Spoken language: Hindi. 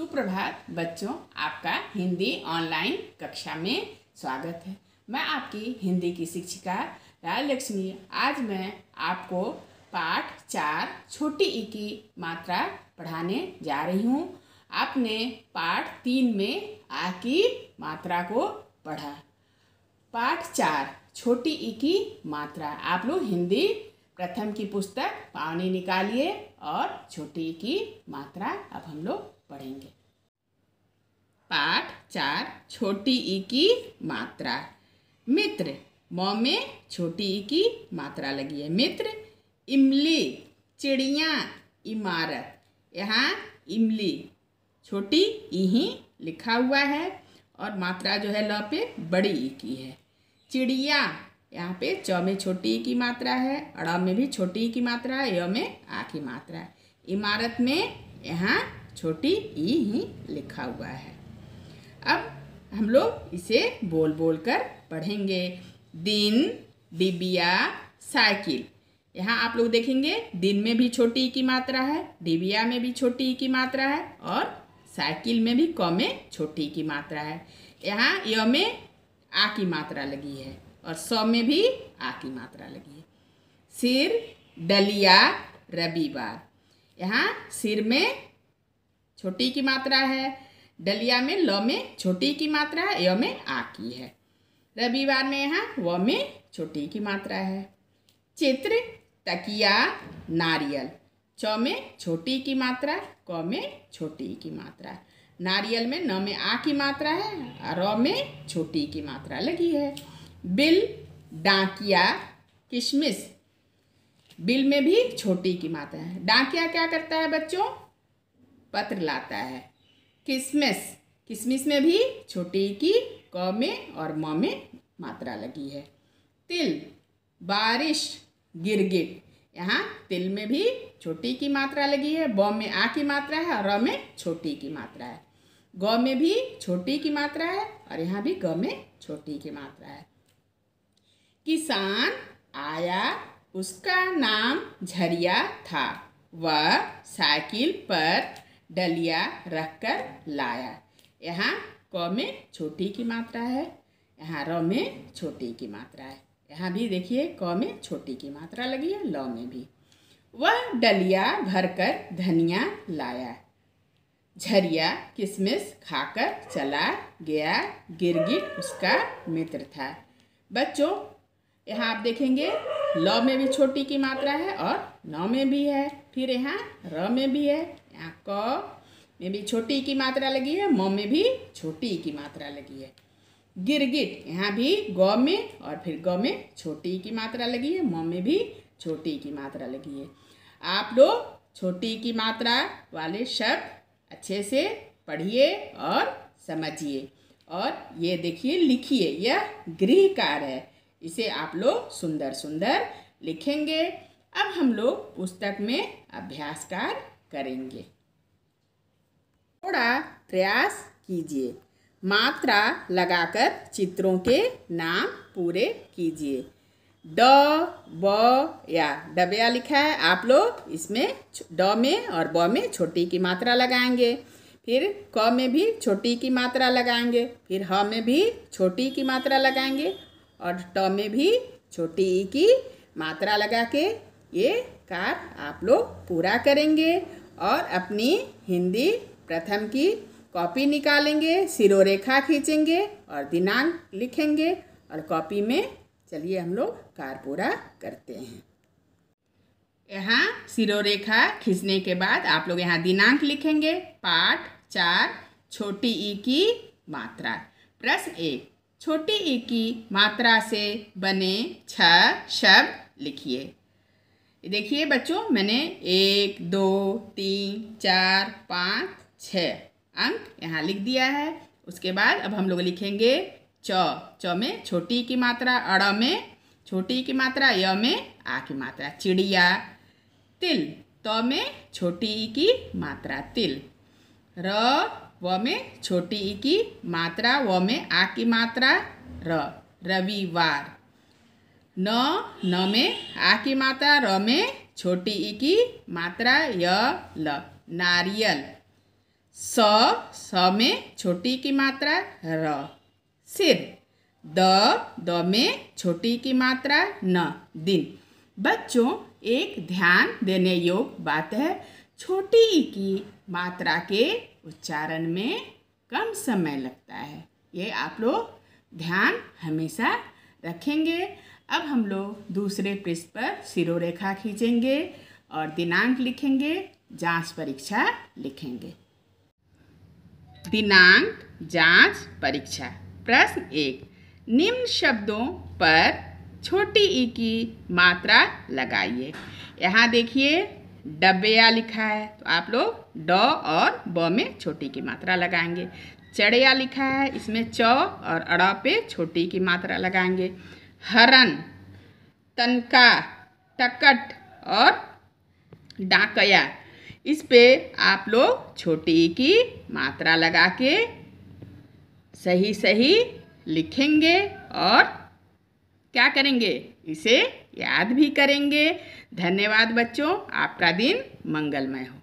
सुप्रभात बच्चों आपका हिंदी ऑनलाइन कक्षा में स्वागत है मैं आपकी हिंदी की शिक्षिका राय लक्ष्मी आज मैं आपको पाठ चार छोटी ई की मात्रा पढ़ाने जा रही हूँ आपने पाठ तीन में आ की मात्रा को पढ़ा पाठ चार छोटी ई की मात्रा आप लोग हिंदी प्रथम की पुस्तक पावनी निकालिए और छोटी की मात्रा अब हम लोग पढ़ेंगे पाठ चार छोटी ई की मात्रा मित्र मौ में छोटी ई की मात्रा लगी है मित्र इमली चिड़िया इमारत यहाँ इमली छोटी ई ही लिखा हुआ है और मात्रा जो है ल पे बड़ी ई की है चिड़िया यहाँ पे च में छोटी की मात्रा है अड़ में भी छोटी की मात्रा है य में आ की मात्रा है इमारत में यहाँ छोटी ई ही लिखा हुआ है अब हम लोग इसे बोल बोल कर पढ़ेंगे दिन डिबिया साइकिल यहाँ आप लोग देखेंगे दिन में भी छोटी ई की मात्रा है डिबिया में भी छोटी ई की मात्रा है और साइकिल में भी कौ में छोटी की मात्रा है यहाँ य में आ की मात्रा लगी है और सौ में भी आ की मात्रा लगी है सिर डलिया रविवार यहाँ सिर में छोटी की मात्रा है डलिया में ल में छोटी की मात्रा है य में आ की है रविवार में यहाँ व में छोटी की मात्रा है चित्र तकिया नारियल च में छोटी की मात्रा क में छोटी की मात्रा नारियल में न में आ की मात्रा है और र में छोटी की मात्रा लगी है बिल डांकिया किशमिश बिल में भी छोटी की मात्रा है डांकिया क्या करता है बच्चों पत्र लाता है किसमिस किसमिस में भी छोटी की क में और म में मात्रा लगी है तिल बारिश गिरगिट यहाँ तिल में भी छोटी की मात्रा लगी है ब में आ की मात्रा है और र में छोटी की मात्रा है ग में भी छोटी की मात्रा है और यहाँ भी ग में छोटी की मात्रा है किसान आया उसका नाम झरिया था वह साइकिल पर डलिया रख कर लाया यहाँ क में छोटी की मात्रा है यहाँ र में छोटी की मात्रा है यहाँ भी देखिए क में छोटी की मात्रा लगी है ल में भी वह डलिया भरकर धनिया लाया झरिया किशमिश खाकर चला गया गिरगिट उसका मित्र था बच्चों यहाँ आप देखेंगे ल में भी छोटी की मात्रा है और न में भी है फिर यहाँ र में भी है यहाँ क में भी छोटी की मात्रा लगी है म में भी छोटी की मात्रा लगी है गिरगिट यहाँ भी ग में और फिर ग में छोटी की मात्रा लगी है म में भी छोटी की मात्रा लगी है आप लोग छोटी की मात्रा वाले शब्द अच्छे से पढ़िए और समझिए और ये देखिए लिखिए यह गृह कार्य है इसे आप लोग सुंदर सुंदर लिखेंगे अब हम लोग पुस्तक में अभ्यास कार्य करेंगे थोड़ा प्रयास कीजिए मात्रा लगाकर चित्रों के नाम पूरे कीजिए ड ब या डबया लिखा है आप लोग इसमें ड में और ब में छोटी की मात्रा लगाएंगे फिर क में भी छोटी की मात्रा लगाएंगे फिर ह में भी छोटी की मात्रा लगाएंगे और ट में भी छोटी की मात्रा लगा के ये कार्य आप लोग पूरा करेंगे और अपनी हिंदी प्रथम की कॉपी निकालेंगे सिरोरेखा खींचेंगे और दिनांक लिखेंगे और कॉपी में चलिए हम लोग कार्य पूरा करते हैं यहाँ सिरोरेखा खींचने के बाद आप लोग यहाँ दिनांक लिखेंगे पाठ चार छोटी ई की मात्रा प्रश्न एक छोटी ई की मात्रा से बने छ शब्द लिखिए देखिए बच्चों मैंने एक दो तीन चार पाँच छ अंक यहाँ लिख दिया है उसके बाद अब हम लोग लिखेंगे च च में छोटी की मात्रा अड़ में छोटी की मात्रा य में आ की मात्रा चिड़िया तिल त में छोटी की मात्रा तिल र व में छोटी की मात्रा व में आ की मात्रा र रविवार न न में आ की मात्रा र में छोटी ई की मात्रा य ल नारियल स स में छोटी की मात्रा र सिर द द छोटी की मात्रा न दिन बच्चों एक ध्यान देने योग्य बात है छोटी ई की मात्रा के उच्चारण में कम समय लगता है ये आप लोग ध्यान हमेशा रखेंगे अब हम लोग दूसरे पृष्ठ पर सिरोरेखा खींचेंगे और दिनांक लिखेंगे जांच परीक्षा लिखेंगे दिनांक जांच परीक्षा प्रश्न एक निम्न शब्दों पर छोटी ई की मात्रा लगाइए यहाँ देखिए डब्बया लिखा है तो आप लोग ड और ब में छोटी की मात्रा लगाएंगे चढ़िया लिखा है इसमें च और अड़ पे छोटी की मात्रा लगाएंगे हरन तनका टकट और डाकया इस पे आप लोग छोटी की मात्रा लगा के सही सही लिखेंगे और क्या करेंगे इसे याद भी करेंगे धन्यवाद बच्चों आपका दिन मंगलमय हो